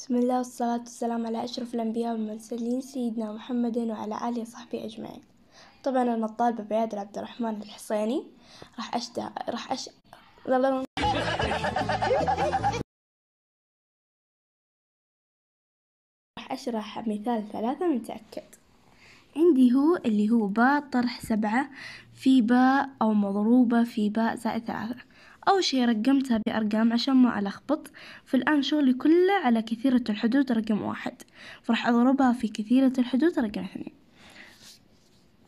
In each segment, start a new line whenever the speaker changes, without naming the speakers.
بسم الله والصلاة والسلام على أشرف الأنبياء والمرسلين سيدنا محمد وعلى آله وصحبه أجمعين طبعا أنا الطالبة بعيادة عبد الرحمن الحصيني راح أشتا راح أش راح أشرح مثال ثلاثة متأكد عندي هو اللي هو باء طرح سبعة في باء أو مضروبة في باء زائد ثلاثة أول شي رقمتها بأرقام عشان ما ألخبط فالآن شغلي كله على كثيرة الحدود رقم واحد فراح أضربها في كثيرة الحدود رقم اثنين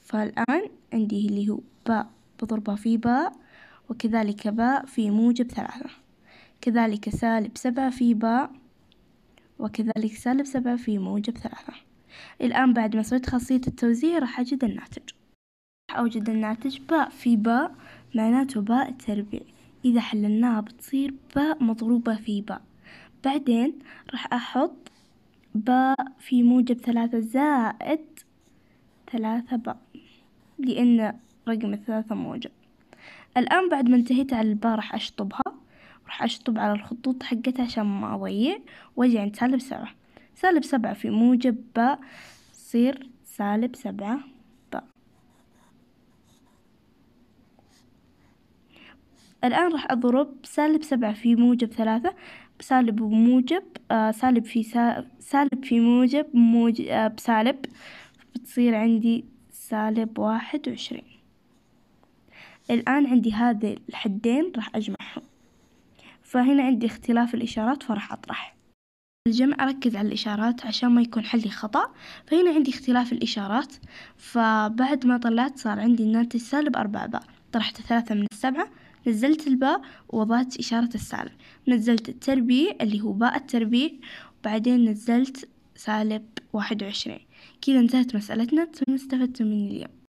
فالآن عندي اللي هو باء بضربها في باء وكذلك باء في موجب ثلاثة كذلك سالب سبعة في باء وكذلك سالب سبعة في موجب ثلاثة الآن بعد ما سويت خاصية التوزيع راح أجد الناتج راح أوجد الناتج باء في باء معناته باء التربيع إذا حللناها بتصير باء مضروبة في باء بعدين راح أحط باء في موجب ثلاثة زائد ثلاثة باء لأن رقم الثلاثة موجب الآن بعد ما انتهيت على الباء راح أشطبها راح أشطب على الخطوط حقتها عشان ما أضيع وأجي عند سالب سبعة سالب سبعة في موجب باء تصير سالب سبعة الآن راح أضرب سالب سبعة في موجب ثلاثة سالب وموجب آه، سالب في سا... سالب في موجب موجب آه، بسالب بتصير عندي سالب واحد وعشرين الآن عندي هذه الحدين راح أجمعهم فهنا عندي اختلاف الإشارات فراح أطرح الجمع أركز على الإشارات عشان ما يكون حلي خطأ فهنا عندي اختلاف الإشارات فبعد ما طلعت صار عندي الناتج سالب أربعة بار طرحت ثلاثة من السبعة نزلت الباء وضعت إشارة السالب نزلت التربيع اللي هو باء التربيع وبعدين نزلت سالب واحد وعشرين كذا انتهت مسألتنا تم استفدتم مني اليوم